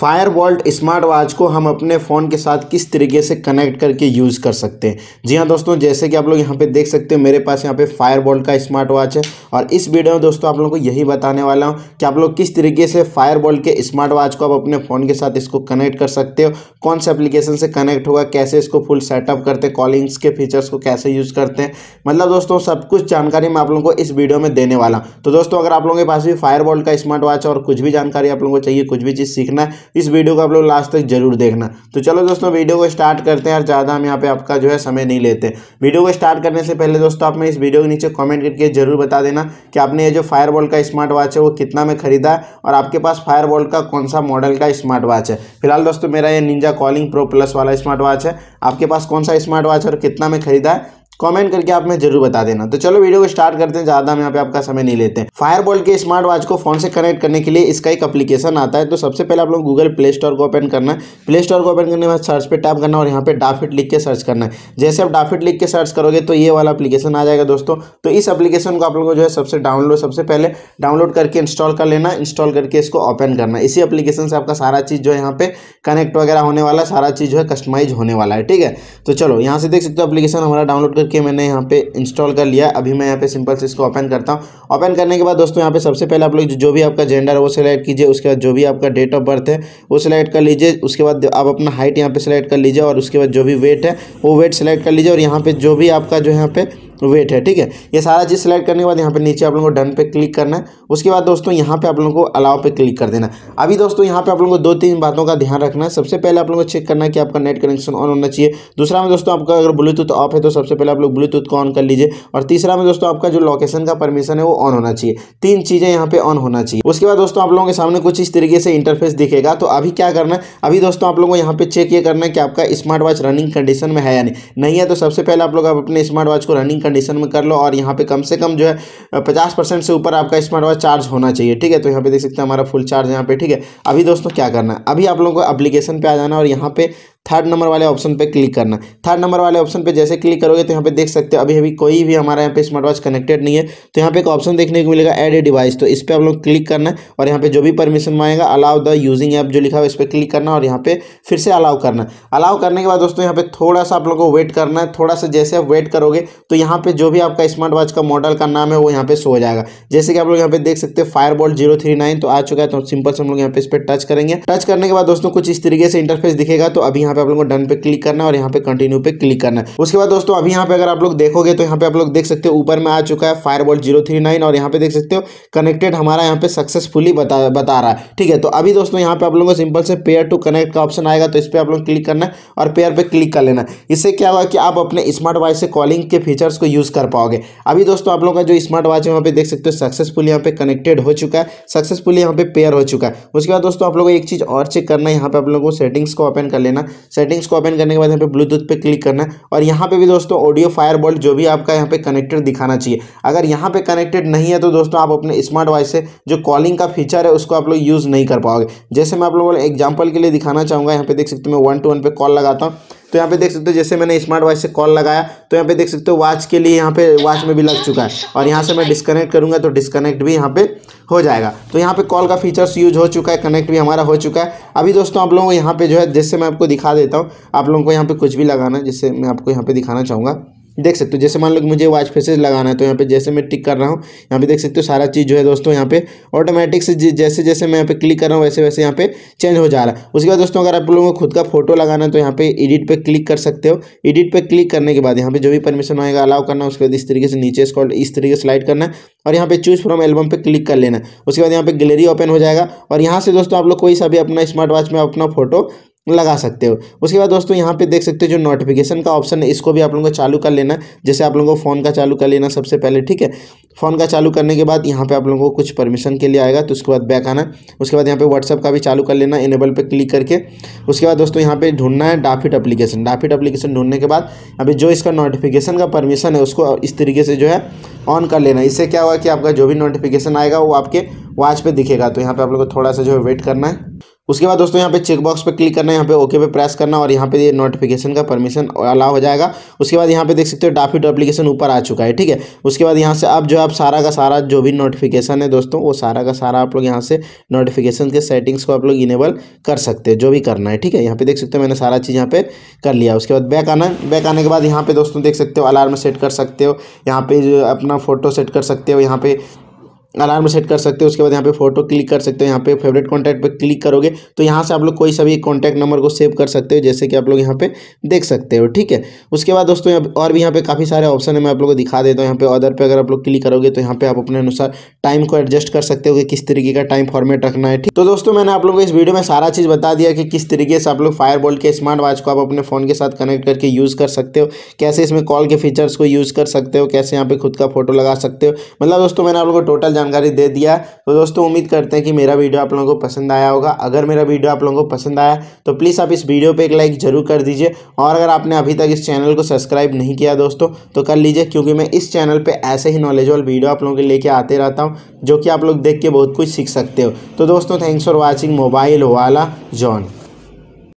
fire vault smart watch को हम अपने फ़ोन के साथ किस तरीके से कनेक्ट करके यूज़ कर सकते हैं जी हाँ दोस्तों जैसे कि आप लोग यहाँ पे देख सकते हो मेरे पास यहाँ पे फायर वॉल्ट का स्मार्ट वॉच है और इस वीडियो में दोस्तों आप लोगों को यही बताने वाला हूँ कि आप लोग किस तरीके से फायर वॉल्ट के स्मार्ट वॉच को आप अपने फ़ोन के साथ इसको कनेक्ट कर सकते हो कौन से एप्लीकेशन से कनेक्ट होगा कैसे इसको फुल सेटअप करते हैं कॉलिंग्स के फीचर्स को कैसे यूज़ करते हैं मतलब दोस्तों सब कुछ जानकारी मैं आप लोगों को इस वीडियो में देने वाला हूँ तो दोस्तों अगर आप लोगों के पास भी फायर वॉल्ट का स्मार्ट वॉच और कुछ भी जानकारी आप लोगों को चाहिए कुछ भी चीज़ सीखना है इस वीडियो को आप लोग लास्ट तक जरूर देखना तो चलो दोस्तों वीडियो को स्टार्ट करते हैं और ज़्यादा हम यहाँ पे आपका जो है समय नहीं लेते वीडियो को स्टार्ट करने से पहले दोस्तों आप मैं इस वीडियो के नीचे कॉमेंट करके जरूर बता देना कि आपने ये जो फायरबॉल का स्मार्ट वॉच है वो कितना में खरीदा है और आपके पास फायरबॉल का कौन सा मॉडल का स्मार्ट वॉच है फिलहाल दोस्तों मेरा ये निंजा कॉलिंग प्रो प्लस वाला स्मार्ट वॉच है आपके पास कौन सा स्मार्ट वॉच है और कितना में खरीदा है कमेंट करके आप में जरूर बता देना तो चलो वीडियो को स्टार्ट करते हैं ज़्यादा हम यहाँ पे आपका समय नहीं लेते हैं फायरबोल्ट के स्मार्ट वॉच को फोन से कनेक्ट करने के लिए इसका एक एप्लीकेशन आता है तो सबसे पहले आप लोग गूगल प्ले स्टोर को ओपन करना है प्ले स्टोर को ओपन करने के बाद सर्च पे टैप करना और यहाँ पे डाफिट लिख के सर्च करना है जैसे आप डाफिट लिख के सर्च करोगे तो ये वाला अपलीकेशन आ जाएगा दोस्तों तो इस अपलीकेशन को आप लोग जो है सबसे डाउनलोड सबसे पहले डाउनलोड करके इंस्टॉल कर लेना इंस्टॉल करके इसको ओपन करना इसी अपलीकेशन से आपका सारा चीज़ जो है यहाँ पे कनेक्ट वगैरह होने वाला सारा चीज़ जो है कस्टमाइज होने वाला है ठीक है तो चलो यहाँ से देख सकते हो अपलीकेशन हमारा डाउनलोड करके मैंने यहाँ पे इंस्टॉल कर लिया अभी मैं यहाँ पे सिंपल से इसको ओपन करता हूँ ओपन करने के बाद दोस्तों यहाँ पे सबसे पहले आप लोग जो भी आपका जेंडर है वो सिलेक्ट कीजिए उसके बाद जो भी आपका डेट ऑफ बर्थ है वो सिलेक्ट कर लीजिए उसके बाद आप अपना हाइट यहाँ पर सिलेक्ट कर लीजिए और उसके बाद जो भी वेट है वो वेट सिलेक्ट कर लीजिए और यहाँ पर जो भी आपका जो यहाँ पर वेट है ठीक है ये सारा चीज़ सेलेक्ट करने के बाद यहाँ पे नीचे आप लोगों को डन पे क्लिक करना है उसके बाद दोस्तों यहाँ पे आप लोगों को अलाव पे क्लिक कर देना अभी दोस्तों यहाँ पे आप लोगों को दो तीन बातों का ध्यान रखना है सबसे पहले आप लोगों को चेक करना है कि आपका नेट कनेक्शन ऑन होना चाहिए दूसरा में दोस्तों आपका अगर ब्लूटूथ ऑफ है तो सबसे पहले आप लोग ब्लूटूथ को ऑन कर लीजिए और तीसरा में दोस्तों आपका जो लोकेशन का परमिशन है वो ऑन होना चाहिए तीन चीज़ें यहाँ पे ऑन होना चाहिए उसके बाद दोस्तों आप लोगों के सामने कुछ इस तरीके से इंटरफेस दिखेगा तो अभी क्या करना है अभी दोस्तों आप लोगों को यहाँ पे चेक ये करना है कि आपका स्मार्ट वॉच रनिंग कंडीशन में है या नहीं है तो सबसे पहले आप लोग अपने स्मार्ट वॉच को रनिंग कंडीशन में कर लो और यहाँ पे कम से कम जो है पचास परसेंट से ऊपर आपका स्मार्ट वॉच चार्ज होना चाहिए ठीक है तो यहाँ पे देख सकते हैं हमारा फुल चार्ज यहाँ पे ठीक है अभी दोस्तों क्या करना है अभी आप लोगों को अप्लीकेशन पे आ जाना और यहाँ पे थर्ड नंबर वाले ऑप्शन पे क्लिक करना थर्ड नंबर वाले ऑप्शन पे जैसे क्लिक करोगे तो यहाँ पे देख सकते हो अभी अभी कोई भी हमारा यहाँ पे स्मार्ट वॉच कनेक्टेड नहीं है तो यहाँ पे एक ऑप्शन देखने को मिलेगा एड ए डिवाइस तो इस पर आप लोग क्लिक करना है और यहाँ पे जो भी परमिशन मांगेगा अलाउ द यूजिंग ऐप जो लिखा हुआ इस पर क्लिक करना और यहाँ पे फिर से अलाउ करना अलाउ करने के बाद दोस्तों यहाँ पे थोड़ा सा आप लोग को वेट करना है थोड़ा सा जैसे आप वेट करोगे तो यहाँ पे जो भी आपका स्मार्ट वॉच का मॉडल का नाम है वो यहाँ पे शो हो जाएगा जैसे कि आप लोग यहाँ पे देख सकते हैं Fire Boltt zero three nine तो आ चुका है तो सिंपल से हम लोग यहाँ पे इस पर टच करेंगे टच करने के बाद दोस्तों कुछ इस तरीके से इंटरफेस दिखेगा तो अभी यहाँ पे आप लोगों को डन पे क्लिक करना है और यहाँ पे कंटिन्यू पे क्लिक करना है उसके बाद दोस्तों अभी यहाँ पे अगर आप लोग देखोगे तो यहाँ पे आप लोग देख सकते हो ऊपर में आ चुका है Fire Boltt zero three nine और यहाँ पे देख सकते हो कनेक्टेड हमारा यहाँ पे सक्सेसफुली बता बता रहा है ठीक है तो अभी दोस्तों यहाँ पे आप लोगों को सिंपल से पेयर टू कनेक्ट का ऑप्शन आएगा तो इस पर आप लोग क्लिक करना है और पेयर पर क्लिक कर लेना इससे क्या होगा कि आप अपने स्मार्ट वॉच से कॉलिंग के फीचर्स को यूज़ कर पाओगे अभी दोस्तों आप लोग का जो स्मार्ट वॉच है वहाँ पे देख सकते हो सक्सेसफुली यहाँ पे कनेक्टेड हो चुका है सक्सेसफुली यहाँ पे पेयर हो चुका है उसके बाद दोस्तों आप लोगों को एक चीज़ और चेक करना है यहाँ पे आप लोगों को सेटिंग्स को ओपन कर लेना सेटिंग्स को ओपन करने के बाद यहाँ पे ब्लूटूथ पे क्लिक करना है और यहाँ पे भी दोस्तों ऑडियो फायर बोल्ट जो भी आपका यहाँ पे कनेक्टेड दिखाना चाहिए अगर यहाँ पे कनेक्टेड नहीं है तो दोस्तों आप अपने स्मार्ट वॉइस से जो कॉलिंग का फीचर है उसको आप लोग यूज़ नहीं कर पाओगे जैसे मैं आप लोगों को एग्जाम्पल के लिए दिखाना चाहूँगा यहाँ पे देख सकते हैं मैं वन टू वन पे कॉल लगाता हूँ तो यहाँ पे देख सकते हो जैसे मैंने स्मार्ट वॉच से कॉल लगाया तो यहाँ पे देख सकते हो वॉच के लिए यहाँ पे वॉच में भी लग चुका है और यहाँ से मैं डिस्कनेक्ट करूँगा तो डिस्कनेक्ट भी यहाँ पे हो जाएगा तो यहाँ पे कॉल का फीचर्स यूज हो चुका है कनेक्ट भी हमारा हो चुका है अभी दोस्तों आप लोगों को यहाँ पे जो है जैसे मैं आपको दिखा देता हूँ आप लोगों को यहाँ पे कुछ भी लगाना है जिससे मैं आपको यहाँ पे दिखाना चाहूँगा देख सकते हो जैसे मान लो मुझे वॉच फेसेस लगाना है तो यहाँ पे जैसे मैं टिक कर रहा हूँ यहाँ पे देख सकते हो सारा चीज़ जो है दोस्तों यहाँ पे ऑटोमेटिक से जैसे जैसे मैं यहाँ पे क्लिक कर रहा हूँ वैसे वैसे यहाँ पे चेंज हो जा रहा है उसके बाद दोस्तों अगर आप लोगों को खुद का फोटो लगाना है तो यहाँ पे एडिट पर क्लिक कर सकते हो एडिट पर क्लिक करने के बाद यहाँ पर जो भी परमिशन आएगा अलाउ करना उसके बाद इस तरीके से नीचे स्कॉल इस तरीके से स्लाइड करना और यहाँ पे चूज फ्रॉम एल्बम पर क्लिक कर लेना उसके बाद यहाँ पे गैलरी ओपन हो जाएगा और यहाँ से दोस्तों आप लोग कोई सा भी अपना स्मार्ट वॉच में अपना फोटो लगा सकते हो उसके बाद दोस्तों यहाँ पे देख सकते हो जो नोटिफिकेशन का ऑप्शन है इसको भी आप लोगों को चालू कर लेना जैसे आप लोगों को फ़ोन का चालू कर लेना सबसे पहले ठीक है फ़ोन का चालू करने के बाद यहाँ पे आप लोगों को कुछ परमिशन के लिए आएगा तो उसके बाद बैक आना उसके बाद यहाँ पे व्हाट्सअप का भी चालू कर लेना इनेबल पर क्लिक करके उसके बाद दोस्तों यहाँ पर ढूंढना है डाफिट अप्लीकेशन डाफिट अप्लीकेशन ढूंढने के बाद अभी जो इसका नोटिफिकेशन का परमिशन है उसको इस तरीके से जो है ऑन कर लेना इससे क्या होगा कि आपका जो भी नोटिफिकेशन आएगा वो आपके वॉच पर दिखेगा तो यहाँ पर आप लोग को थोड़ा सा जो है वेट करना है उसके बाद दोस्तों यहाँ पे चेकबॉक्स पे क्लिक करना है यहाँ पे ओके पे प्रेस करना और यहाँ पे ये नोटिफिकेशन का परमिशन अलाउ हो जाएगा उसके बाद यहाँ पे देख सकते हो डाफिट एप्लीकेशन ऊपर आ चुका है ठीक है उसके बाद यहाँ से अब जो आप सारा का सारा जो भी नोटिफिकेशन है दोस्तों वो सारा का सारा आप लोग यहाँ से नोटिफिकेशन के सेटिंग्स को आप लोग इनेबल कर सकते हैं जो भी करना है ठीक है यहाँ पे देख सकते हो मैंने सारा चीज़ यहाँ पे कर लिया उसके बाद बैक आना बैक आने के बाद यहाँ पे दोस्तों देख सकते हो अलार्म सेट कर सकते हो यहाँ पे अपना फोटो सेट कर सकते हो यहाँ पे अलार्म सेट कर सकते हो उसके बाद यहाँ पे फोटो क्लिक कर सकते हो यहाँ पे फेवरेट कॉन्टैक्ट पे क्लिक करोगे तो यहाँ से आप लोग कोई सभी कॉन्टैक्ट नंबर को सेव कर सकते हो जैसे कि आप लोग यहाँ पे देख सकते हो ठीक है उसके बाद दोस्तों और भी यहाँ पे काफ़ी सारे ऑप्शन है मैं आप लोग को दिखा देता हूँ यहाँ पे अदर पर अगर आप लोग क्लिक करोगे तो यहाँ पे आप अपने अनुसार टाइम को एडजस्ट कर सकते हो कि किस तरीके का टाइम फॉर्मेट रखना है ठीक तो दोस्तों मैंने आप लोग को इस वीडियो में सारा चीज़ बता दिया कि किस तरीके से आप लोग फायर के स्मार्ट वॉच को आप अपने फ़ोन के साथ कनेक्ट करके यूज़ कर सकते हो कैसे इसमें कॉल के फीचर्स को यूज़ कर सकते हो कैसे यहाँ पे खुद का फोटो लगा सकते हो मतलब दोस्तों मैंने आप लोग को टोटल जानकारी दे दिया तो दोस्तों उम्मीद करते हैं कि मेरा वीडियो आप लोगों को पसंद आया होगा अगर मेरा वीडियो आप लोगों को पसंद आया तो प्लीज़ आप इस वीडियो पर एक लाइक ज़रूर कर दीजिए और अगर आपने अभी तक इस चैनल को सब्सक्राइब नहीं किया दोस्तों तो कर लीजिए क्योंकि मैं इस चैनल पर ऐसे ही नॉलेजेबल वीडियो आप लोगों के लेके आते रहता हूँ जो कि आप लोग देख के बहुत कुछ सीख सकते हो तो दोस्तों थैंक्स फॉर वॉचिंग मोबाइल वाला जॉन